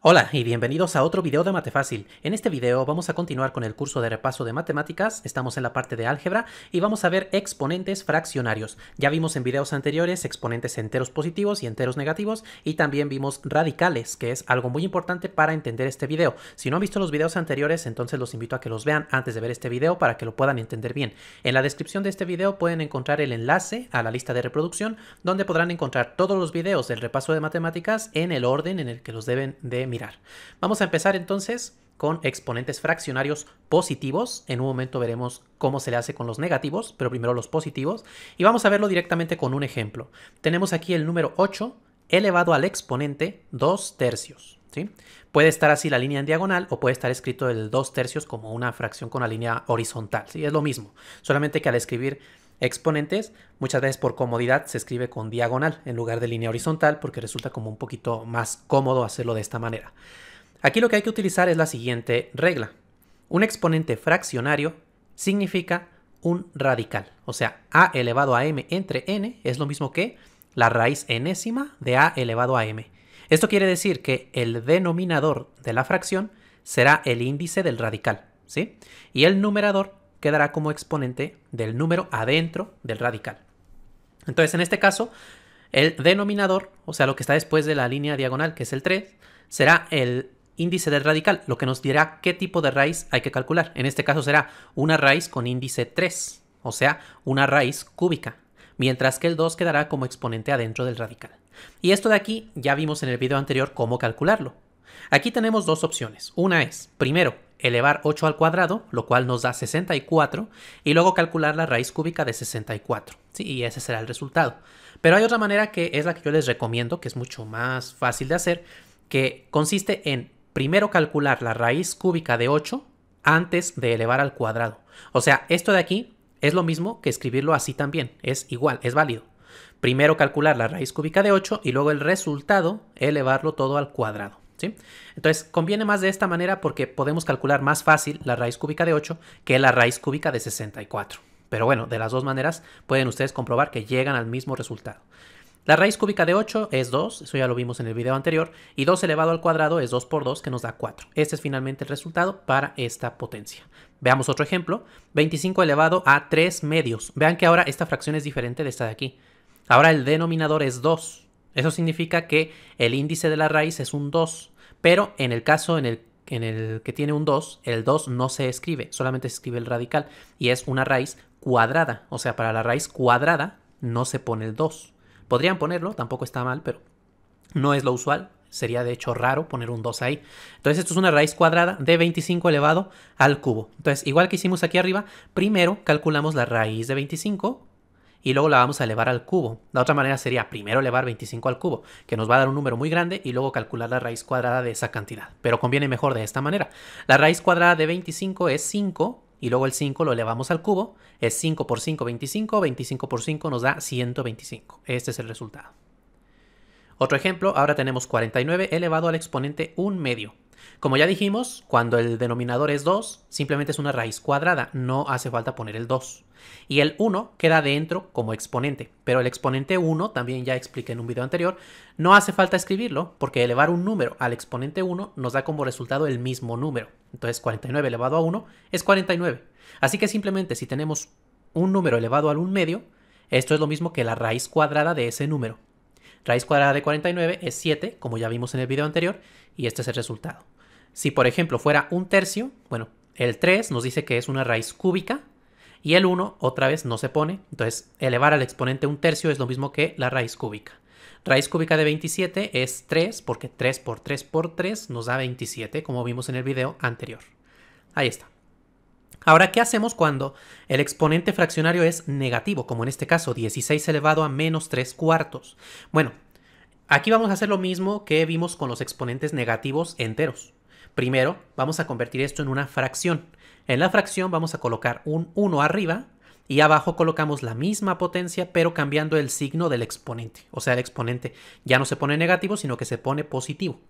Hola y bienvenidos a otro video de Mate Fácil. En este video vamos a continuar con el curso de repaso de matemáticas, estamos en la parte de álgebra y vamos a ver exponentes fraccionarios. Ya vimos en videos anteriores exponentes enteros positivos y enteros negativos y también vimos radicales, que es algo muy importante para entender este video. Si no han visto los videos anteriores, entonces los invito a que los vean antes de ver este video para que lo puedan entender bien. En la descripción de este video pueden encontrar el enlace a la lista de reproducción donde podrán encontrar todos los videos del repaso de matemáticas en el orden en el que los deben de mirar. Vamos a empezar entonces con exponentes fraccionarios positivos. En un momento veremos cómo se le hace con los negativos, pero primero los positivos. Y vamos a verlo directamente con un ejemplo. Tenemos aquí el número 8 elevado al exponente 2 tercios. Puede estar así la línea en diagonal o puede estar escrito el 2 tercios como una fracción con la línea horizontal. ¿sí? Es lo mismo, solamente que al escribir exponentes, muchas veces por comodidad se escribe con diagonal en lugar de línea horizontal porque resulta como un poquito más cómodo hacerlo de esta manera. Aquí lo que hay que utilizar es la siguiente regla. Un exponente fraccionario significa un radical, o sea, a elevado a m entre n es lo mismo que la raíz enésima de a elevado a m. Esto quiere decir que el denominador de la fracción será el índice del radical, ¿sí? Y el numerador quedará como exponente del número adentro del radical. Entonces, en este caso, el denominador, o sea, lo que está después de la línea diagonal, que es el 3, será el índice del radical, lo que nos dirá qué tipo de raíz hay que calcular. En este caso será una raíz con índice 3, o sea, una raíz cúbica, mientras que el 2 quedará como exponente adentro del radical. Y esto de aquí ya vimos en el video anterior cómo calcularlo. Aquí tenemos dos opciones. Una es, primero, elevar 8 al cuadrado, lo cual nos da 64, y luego calcular la raíz cúbica de 64. ¿sí? Y ese será el resultado. Pero hay otra manera que es la que yo les recomiendo, que es mucho más fácil de hacer, que consiste en primero calcular la raíz cúbica de 8 antes de elevar al cuadrado. O sea, esto de aquí es lo mismo que escribirlo así también, es igual, es válido. Primero calcular la raíz cúbica de 8 y luego el resultado elevarlo todo al cuadrado. Entonces, conviene más de esta manera porque podemos calcular más fácil la raíz cúbica de 8 que la raíz cúbica de 64. Pero bueno, de las dos maneras pueden ustedes comprobar que llegan al mismo resultado. La raíz cúbica de 8 es 2, eso ya lo vimos en el video anterior, y 2 elevado al cuadrado es 2 por 2 que nos da 4. Este es finalmente el resultado para esta potencia. Veamos otro ejemplo, 25 elevado a 3 medios. Vean que ahora esta fracción es diferente de esta de aquí. Ahora el denominador es 2, eso significa que el índice de la raíz es un 2, pero en el caso en el, que tiene un 2, el 2 no se escribe, solamente se escribe el radical y es una raíz cuadrada. O sea, para la raíz cuadrada no se pone el 2. Podrían ponerlo, tampoco está mal, pero no es lo usual. Sería de hecho raro poner un 2 ahí. Entonces esto es una raíz cuadrada de 25 elevado al cubo. Entonces, igual que hicimos aquí arriba, primero calculamos la raíz de 25 y luego la vamos a elevar al cubo. La otra manera sería primero elevar 25 al cubo, que nos va a dar un número muy grande y luego calcular la raíz cuadrada de esa cantidad. Pero conviene mejor de esta manera. La raíz cuadrada de 25 es 5 y luego el 5 lo elevamos al cubo. Es 5 por 5, 25. 25 por 5 nos da 125. Este es el resultado. Otro ejemplo, ahora tenemos 49 elevado al exponente 1 medio. Como ya dijimos, cuando el denominador es 2, simplemente es una raíz cuadrada, no hace falta poner el 2. Y el 1 queda dentro como exponente, pero el exponente 1, también ya expliqué en un video anterior, no hace falta escribirlo, porque elevar un número al exponente 1 nos da como resultado el mismo número. Entonces 49 elevado a 1 es 49. Así que simplemente si tenemos un número elevado al 1 medio, esto es lo mismo que la raíz cuadrada de ese número. Raíz cuadrada de 49 es 7, como ya vimos en el video anterior, y este es el resultado. Si por ejemplo fuera un tercio, bueno, el 3 nos dice que es una raíz cúbica, y el 1 otra vez no se pone, entonces elevar al exponente un tercio es lo mismo que la raíz cúbica. Raíz cúbica de 27 es 3, porque 3 por 3 por 3 nos da 27, como vimos en el video anterior. Ahí está. Ahora, ¿qué hacemos cuando el exponente fraccionario es negativo, como en este caso 16 elevado a menos 3 cuartos? Bueno, aquí vamos a hacer lo mismo que vimos con los exponentes negativos enteros. Primero, vamos a convertir esto en una fracción. En la fracción vamos a colocar un 1 arriba y abajo colocamos la misma potencia pero cambiando el signo del exponente. O sea, el exponente ya no se pone negativo sino que se pone positivo.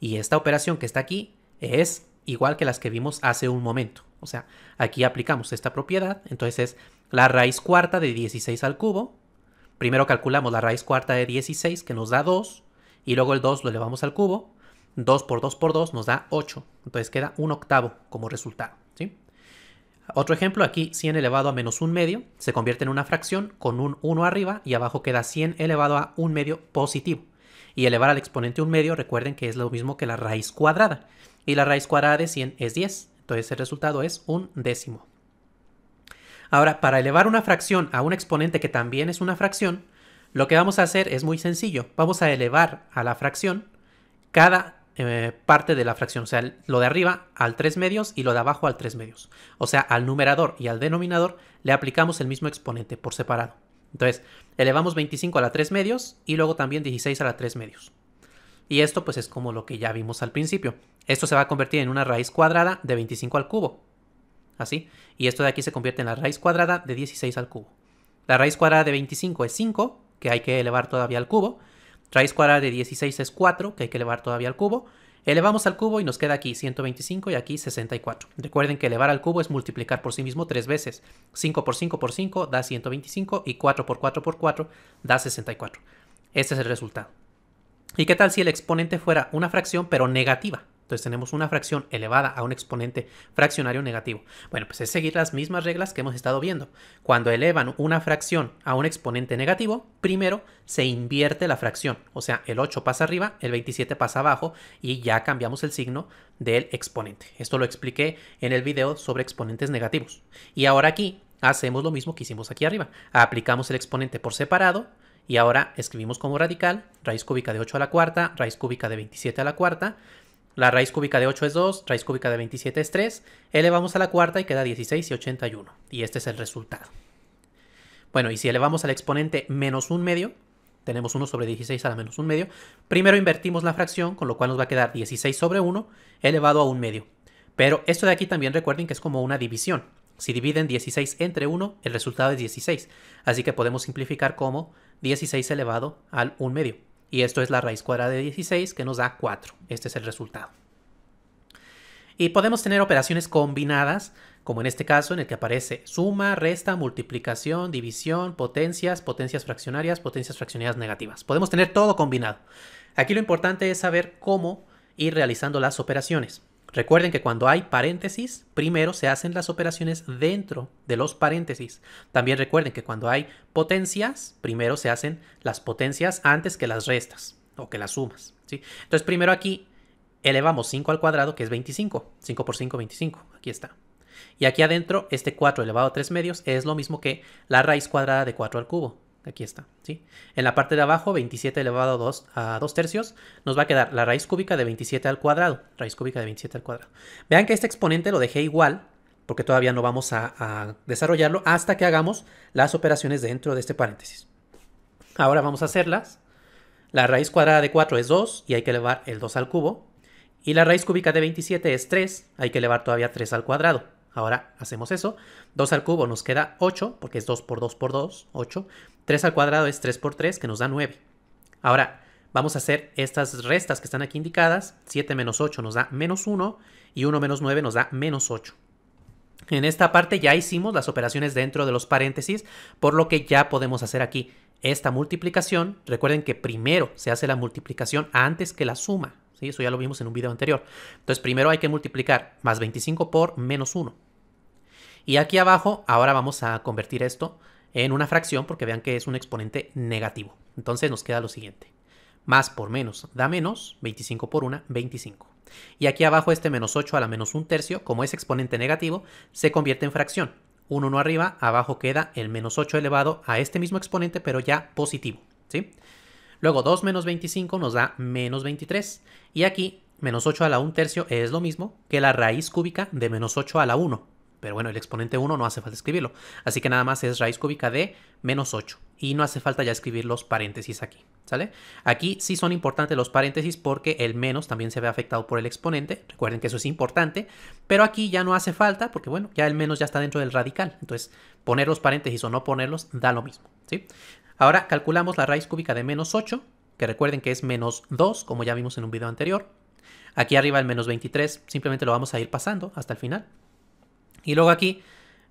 Y esta operación que está aquí es igual que las que vimos hace un momento. O sea, aquí aplicamos esta propiedad, entonces es la raíz cuarta de 16 al cubo. Primero calculamos la raíz cuarta de 16 que nos da 2 y luego el 2 lo elevamos al cubo. 2 por 2 por 2 nos da 8, entonces queda un octavo como resultado. Otro ejemplo, aquí 100 elevado a menos 1 medio se convierte en una fracción con un 1 arriba y abajo queda 100 elevado a 1 medio positivo. Y elevar al exponente 1 medio, recuerden que es lo mismo que la raíz cuadrada. Y la raíz cuadrada de 100 es 10. Entonces el resultado es un décimo. Ahora, para elevar una fracción a un exponente que también es una fracción, lo que vamos a hacer es muy sencillo. Vamos a elevar a la fracción cada eh, parte de la fracción. O sea, lo de arriba al 3 medios y lo de abajo al 3 medios. O sea, al numerador y al denominador le aplicamos el mismo exponente por separado. Entonces, elevamos 25 a la 3 medios y luego también 16 a la 3 medios. Y esto pues es como lo que ya vimos al principio. Esto se va a convertir en una raíz cuadrada de 25 al cubo. Así. Y esto de aquí se convierte en la raíz cuadrada de 16 al cubo. La raíz cuadrada de 25 es 5, que hay que elevar todavía al cubo. Raíz cuadrada de 16 es 4, que hay que elevar todavía al cubo. Elevamos al cubo y nos queda aquí 125 y aquí 64. Recuerden que elevar al cubo es multiplicar por sí mismo tres veces. 5 por 5 por 5 da 125 y 4 por 4 por 4 da 64. Este es el resultado. ¿Y qué tal si el exponente fuera una fracción pero negativa? Entonces tenemos una fracción elevada a un exponente fraccionario negativo. Bueno, pues es seguir las mismas reglas que hemos estado viendo. Cuando elevan una fracción a un exponente negativo, primero se invierte la fracción. O sea, el 8 pasa arriba, el 27 pasa abajo y ya cambiamos el signo del exponente. Esto lo expliqué en el video sobre exponentes negativos. Y ahora aquí hacemos lo mismo que hicimos aquí arriba. Aplicamos el exponente por separado y ahora escribimos como radical raíz cúbica de 8 a la cuarta, raíz cúbica de 27 a la cuarta. La raíz cúbica de 8 es 2, raíz cúbica de 27 es 3. Elevamos a la cuarta y queda 16 y 81. Y este es el resultado. Bueno, y si elevamos al exponente menos 1 medio, tenemos 1 sobre 16 a la menos 1 medio. Primero invertimos la fracción, con lo cual nos va a quedar 16 sobre 1 elevado a 1 medio. Pero esto de aquí también recuerden que es como una división. Si dividen 16 entre 1, el resultado es 16. Así que podemos simplificar como 16 elevado al 1 medio. Y esto es la raíz cuadrada de 16 que nos da 4. Este es el resultado. Y podemos tener operaciones combinadas, como en este caso en el que aparece suma, resta, multiplicación, división, potencias, potencias fraccionarias, potencias fraccionarias negativas. Podemos tener todo combinado. Aquí lo importante es saber cómo ir realizando las operaciones. Recuerden que cuando hay paréntesis, primero se hacen las operaciones dentro de los paréntesis. También recuerden que cuando hay potencias, primero se hacen las potencias antes que las restas o que las sumas. Entonces primero aquí elevamos 5 al cuadrado, que es 25. 5 por 5, 25. Aquí está. Y aquí adentro, este 4 elevado a 3 medios es lo mismo que la raíz cuadrada de 4 al cubo aquí está, ¿sí? En la parte de abajo, 27 elevado a 2, a 2 tercios, nos va a quedar la raíz cúbica de 27 al cuadrado, raíz cúbica de 27 al cuadrado. Vean que este exponente lo dejé igual, porque todavía no vamos a, a desarrollarlo hasta que hagamos las operaciones dentro de este paréntesis. Ahora vamos a hacerlas. La raíz cuadrada de 4 es 2 y hay que elevar el 2 al cubo. Y la raíz cúbica de 27 es 3, hay que elevar todavía 3 al cuadrado. Ahora hacemos eso. 2 al cubo nos queda 8, porque es 2 por 2 por 2, 8. 3 al cuadrado es 3 por 3, que nos da 9. Ahora, vamos a hacer estas restas que están aquí indicadas. 7 menos 8 nos da menos 1 y 1 menos 9 nos da menos 8. En esta parte ya hicimos las operaciones dentro de los paréntesis, por lo que ya podemos hacer aquí esta multiplicación. Recuerden que primero se hace la multiplicación antes que la suma. Eso ya lo vimos en un video anterior. Entonces primero hay que multiplicar más 25 por menos 1. Y aquí abajo ahora vamos a convertir esto en una fracción porque vean que es un exponente negativo. Entonces nos queda lo siguiente. Más por menos da menos, 25 por 1, 25. Y aquí abajo este menos 8 a la menos 1 tercio, como es exponente negativo, se convierte en fracción. 1, 1 arriba, abajo queda el menos 8 elevado a este mismo exponente, pero ya positivo. ¿sí? Luego 2 menos 25 nos da menos 23. Y aquí menos 8 a la 1 tercio es lo mismo que la raíz cúbica de menos 8 a la 1. Pero bueno, el exponente 1 no hace falta escribirlo. Así que nada más es raíz cúbica de menos 8. Y no hace falta ya escribir los paréntesis aquí. ¿Sale? Aquí sí son importantes los paréntesis porque el menos también se ve afectado por el exponente. Recuerden que eso es importante. Pero aquí ya no hace falta porque, bueno, ya el menos ya está dentro del radical. Entonces, poner los paréntesis o no ponerlos da lo mismo. ¿sí? Ahora calculamos la raíz cúbica de menos 8, que recuerden que es menos 2, como ya vimos en un video anterior. Aquí arriba el menos 23, simplemente lo vamos a ir pasando hasta el final. Y luego aquí,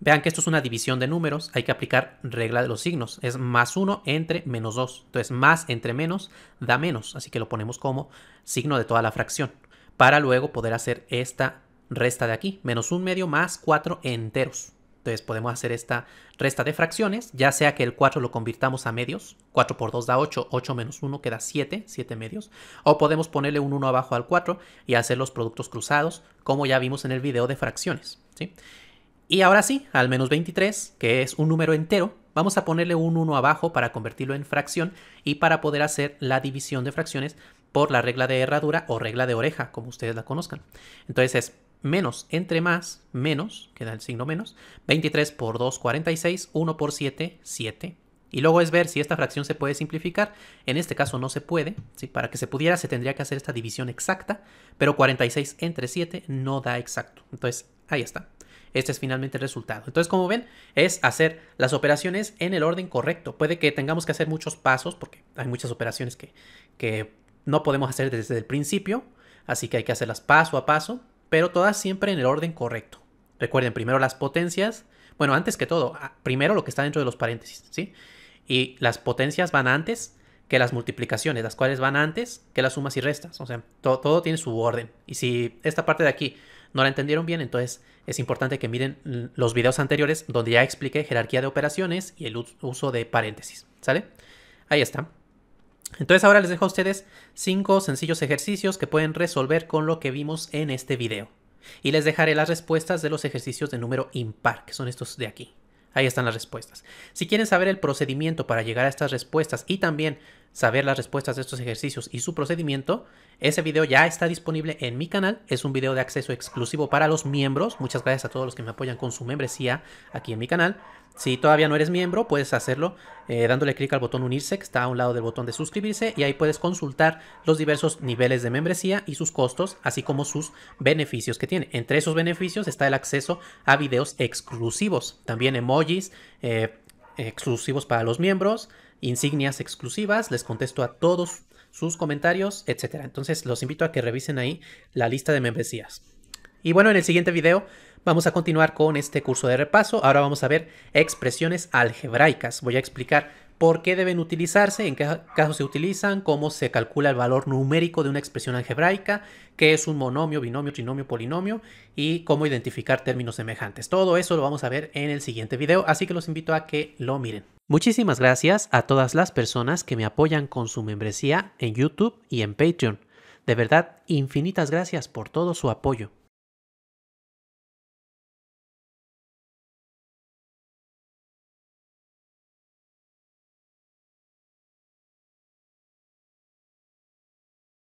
vean que esto es una división de números, hay que aplicar regla de los signos. Es más 1 entre menos 2. Entonces, más entre menos da menos, así que lo ponemos como signo de toda la fracción. Para luego poder hacer esta resta de aquí, menos un medio más 4 enteros. Entonces podemos hacer esta resta de fracciones, ya sea que el 4 lo convirtamos a medios, 4 por 2 da 8, 8 menos 1 queda 7, 7 medios, o podemos ponerle un 1 abajo al 4 y hacer los productos cruzados, como ya vimos en el video de fracciones. ¿sí? Y ahora sí, al menos 23, que es un número entero, vamos a ponerle un 1 abajo para convertirlo en fracción y para poder hacer la división de fracciones por la regla de herradura o regla de oreja, como ustedes la conozcan. Entonces es menos entre más, menos, queda el signo menos, 23 por 2, 46, 1 por 7, 7. Y luego es ver si esta fracción se puede simplificar. En este caso no se puede. Para que se pudiera se tendría que hacer esta división exacta, pero 46 entre 7 no da exacto. Entonces, ahí está. Este es finalmente el resultado. Entonces, como ven, es hacer las operaciones en el orden correcto. Puede que tengamos que hacer muchos pasos, porque hay muchas operaciones que, que no podemos hacer desde el principio. Así que hay que hacerlas paso a paso pero todas siempre en el orden correcto. Recuerden, primero las potencias, bueno, antes que todo, ah, primero lo que está dentro de los paréntesis, ¿sí? Y las potencias van antes que las multiplicaciones, las cuales van antes que las sumas y restas, o sea, todo tiene su orden. Y si esta parte de aquí no la entendieron bien, entonces es importante que miren los videos anteriores donde ya expliqué jerarquía de operaciones y el uso de paréntesis, ¿sale? Ahí está. Entonces ahora les dejo a ustedes cinco sencillos ejercicios que pueden resolver con lo que vimos en este video. Y les dejaré las respuestas de los ejercicios de número impar, que son estos de aquí. Ahí están las respuestas. Si quieren saber el procedimiento para llegar a estas respuestas y también saber las respuestas de estos ejercicios y su procedimiento, ese video ya está disponible en mi canal. Es un video de acceso exclusivo para los miembros. Muchas gracias a todos los que me apoyan con su membresía aquí en mi canal. Si todavía no eres miembro, puedes hacerlo eh, dándole clic al botón unirse que está a un lado del botón de suscribirse y ahí puedes consultar los diversos niveles de membresía y sus costos, así como sus beneficios que tiene. Entre esos beneficios está el acceso a videos exclusivos, también emojis eh, exclusivos para los miembros, insignias exclusivas, les contesto a todos sus comentarios, etc. Entonces los invito a que revisen ahí la lista de membresías. Y bueno, en el siguiente video Vamos a continuar con este curso de repaso. Ahora vamos a ver expresiones algebraicas. Voy a explicar por qué deben utilizarse, en qué casos se utilizan, cómo se calcula el valor numérico de una expresión algebraica, qué es un monomio, binomio, trinomio, polinomio y cómo identificar términos semejantes. Todo eso lo vamos a ver en el siguiente video, así que los invito a que lo miren. Muchísimas gracias a todas las personas que me apoyan con su membresía en YouTube y en Patreon. De verdad, infinitas gracias por todo su apoyo.